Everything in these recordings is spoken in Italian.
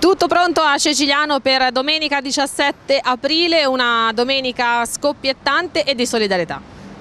Tutto pronto a Ceciliano per domenica 17 aprile, una domenica scoppiettante e di solidarietà.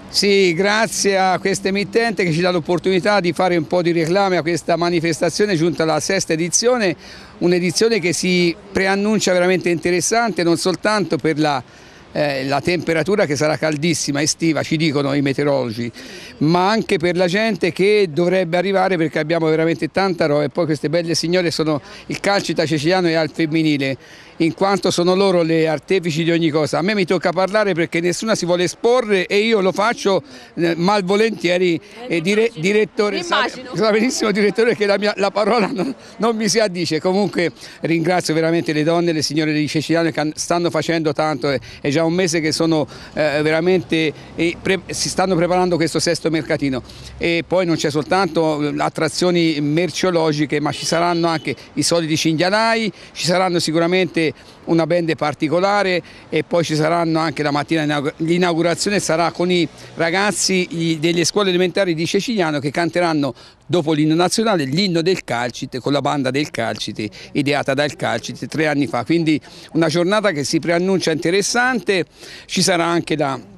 Sì, grazie a questa emittente che ci dà l'opportunità di fare un po' di reclame a questa manifestazione giunta alla sesta edizione, un'edizione che si preannuncia veramente interessante non soltanto per la eh, la temperatura che sarà caldissima, estiva, ci dicono i meteorologi, ma anche per la gente che dovrebbe arrivare perché abbiamo veramente tanta roba e poi queste belle signore sono il calcita ceciliano e al femminile in quanto sono loro le artefici di ogni cosa. A me mi tocca parlare perché nessuna si vuole esporre e io lo faccio eh, malvolentieri eh, eh dire, direttore. Sa, sa benissimo direttore che la, mia, la parola non, non, mi si addice. Comunque ringrazio veramente le donne e le signore di Ceciliano che stanno facendo tanto. È, già un mese che sono eh, veramente eh, pre, si stanno preparando questo sesto mercatino. E poi non c'è soltanto eh, attrazioni merceologiche, ma ci saranno anche i soliti cinghialai, ci saranno sicuramente una band particolare e poi ci saranno anche la mattina l'inaugurazione sarà con i ragazzi delle scuole elementari di Ceciliano che canteranno dopo l'inno nazionale l'inno del Calcite con la banda del Calcite ideata dal Calcite tre anni fa quindi una giornata che si preannuncia interessante ci sarà anche la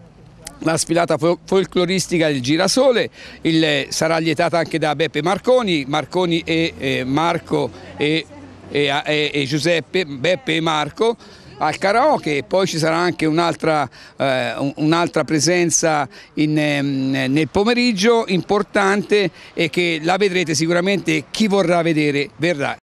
la sfilata folcloristica del Girasole, il, sarà lietata anche da Beppe Marconi, Marconi e eh, Marco e e, e, e Giuseppe, Beppe e Marco al karaoke poi ci sarà anche un'altra, eh, un presenza in, ehm, nel pomeriggio importante e che la vedrete sicuramente chi vorrà vedere verrà.